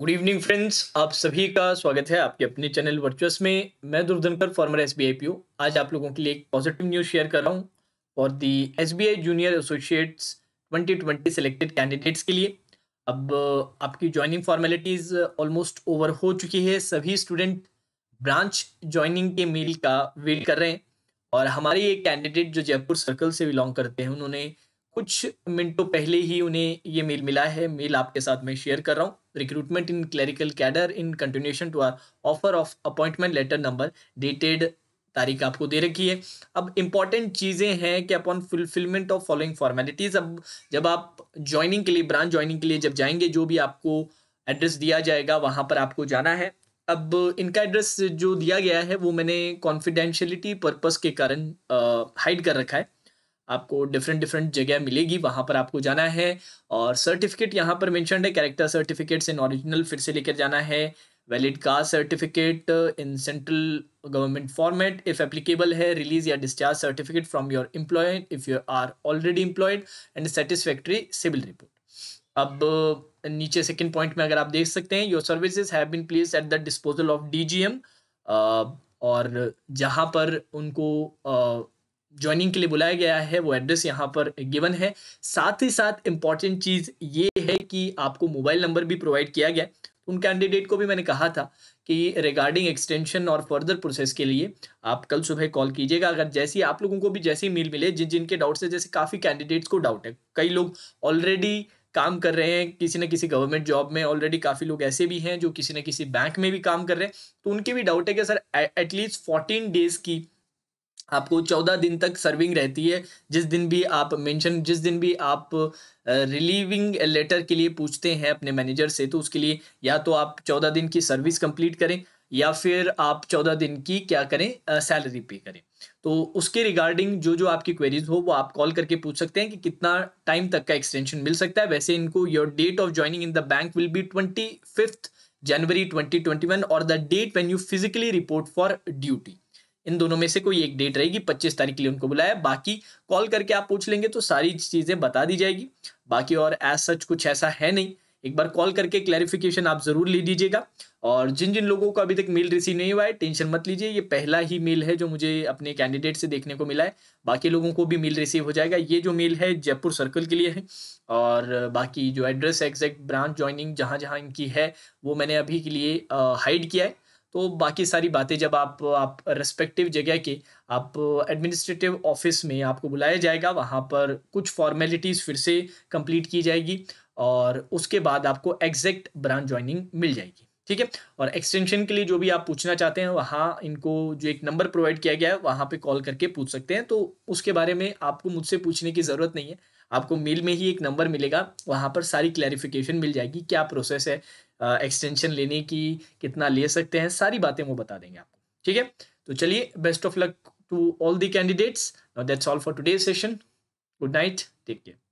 good evening friends आप सभी का स्वागत है आपके अपने चैनल वर्चुअस में मैं दुर्धनकर फॉर्मर एस बी आज आप लोगों के लिए एक पॉजिटिव न्यूज शेयर कर रहा हूँ और the S B I junior associates 2020 selected candidates के लिए अब uh, आपकी ज्वाइनिंग फॉर्मेलिटीज ऑलमोस्ट ओवर हो चुकी है सभी स्टूडेंट ब्रांच ज्वाइनिंग के मेल का वेट कर रहे हैं और हमारे ये कैंडिडेट जो जयपुर सर्कल से बिलोंग करते हैं उन्होंने कुछ मिनटों पहले ही उन्हें ये मेल मिला है मेल आपके साथ मैं शेयर कर रहा हूँ recruitment in clerical cadre in continuation to our offer of appointment letter number dated तारीख आपको दे रखी है अब इंपॉर्टेंट चीज़ें हैं कि upon fulfilment of following formalities अब जब आप ज्वाइनिंग के लिए ब्रांच ज्वाइनिंग के लिए जब जाएंगे जो भी आपको एड्रेस दिया जाएगा वहाँ पर आपको जाना है अब इनका एड्रेस जो दिया गया है वो मैंने कॉन्फिडेंशलिटी पर्पस के कारण हाइड कर रखा है आपको डिफरेंट डिफरेंट जगह मिलेगी वहाँ पर आपको जाना है और सर्टिफिकेट यहाँ पर मैंशन है कैरेक्टर सर्टिफिकेट्स इन ऑरिजिनल फिर से लेकर जाना है valid caste certificate in central government format if applicable है रिलीज या discharge certificate from your employ if you are already employed and satisfactory civil report अब नीचे सेकेंड पॉइंट में अगर आप देख सकते हैं your services have been place at the disposal of M और जहाँ पर उनको ज्वाइनिंग के लिए बुलाया गया है वो एड्रेस यहाँ पर गिवन है साथ ही साथ इम्पॉर्टेंट चीज़ ये है कि आपको मोबाइल नंबर भी प्रोवाइड किया गया उन कैंडिडेट को भी मैंने कहा था कि रिगार्डिंग एक्सटेंशन और फर्दर प्रोसेस के लिए आप कल सुबह कॉल कीजिएगा अगर जैसी आप लोगों को भी जैसी मेल मिले जिन जिनके डाउट्स है जैसे काफ़ी कैंडिडेट्स को डाउट है कई लोग ऑलरेडी काम कर रहे हैं किसी न किसी गवर्नमेंट जॉब में ऑलरेडी काफ़ी लोग ऐसे भी हैं जो किसी न किसी बैंक में भी काम कर रहे हैं तो उनके भी डाउट है कि सर एटलीस्ट फोर्टीन डेज़ की आपको चौदह दिन तक सर्विंग रहती है जिस दिन भी आप मेंशन जिस दिन भी आप रिलीविंग लेटर के लिए पूछते हैं अपने मैनेजर से तो उसके लिए या तो आप चौदह दिन की सर्विस कंप्लीट करें या फिर आप चौदह दिन की क्या करें सैलरी पे करें तो उसके रिगार्डिंग जो जो आपकी क्वेरीज हो वो आप कॉल करके पूछ सकते हैं कि कितना टाइम तक का एक्सटेंशन मिल सकता है वैसे इनको your date of joining in the bank will be twenty fifth January twenty twenty one और the date when you physically report for duty in दोनों में से कोई एक डेट रहेगी पच्चीस तारीख के लिए उनको बुलाया बाकी कॉल करके आप पूछ लेंगे तो सारी चीज़ें बता दी जाएगी बाकी और एज सच कुछ ऐसा है नहीं एक बार कॉल करके क्लैरिफिकेशन आप ज़रूर ले लीजिएगा और जिन जिन लोगों को अभी तक मेल रिसीव नहीं हुआ है टेंशन मत लीजिए ये पहला ही मेल है जो मुझे अपने कैंडिडेट से देखने को मिला है बाकी लोगों को भी मेल रिसीव हो जाएगा ये जो मेल है जयपुर सर्कल के लिए है और बाकी जो एड्रेस एग्जैक्ट ब्रांच ज्वाइनिंग जहाँ जहाँ इनकी है वो मैंने अभी के लिए हाइड किया है तो बाकी सारी बातें जब आप आप रेस्पेक्टिव जगह के आप एडमिनिस्ट्रेटिव ऑफिस में आपको बुलाया जाएगा वहाँ पर कुछ फॉर्मेलिटीज़ फिर से कंप्लीट की जाएगी और उसके बाद आपको एग्जैक्ट ब्रांच ज्वाइनिंग मिल जाएगी ठीक है और एक्सटेंशन के लिए जो भी आप पूछना चाहते हैं वहाँ इनको जो एक नंबर प्रोवाइड किया गया है वहाँ पर कॉल करके पूछ सकते हैं तो उसके बारे में आपको मुझसे पूछने की ज़रूरत नहीं है आपको मेल में ही एक नंबर मिलेगा वहाँ पर सारी क्लैरिफिकेशन मिल जाएगी क्या प्रोसेस है एक्सटेंशन लेने की कितना ले सकते हैं सारी बातें वो बता देंगे आपको ठीक है तो चलिए best of luck to all the candidates that's all for today session good night take care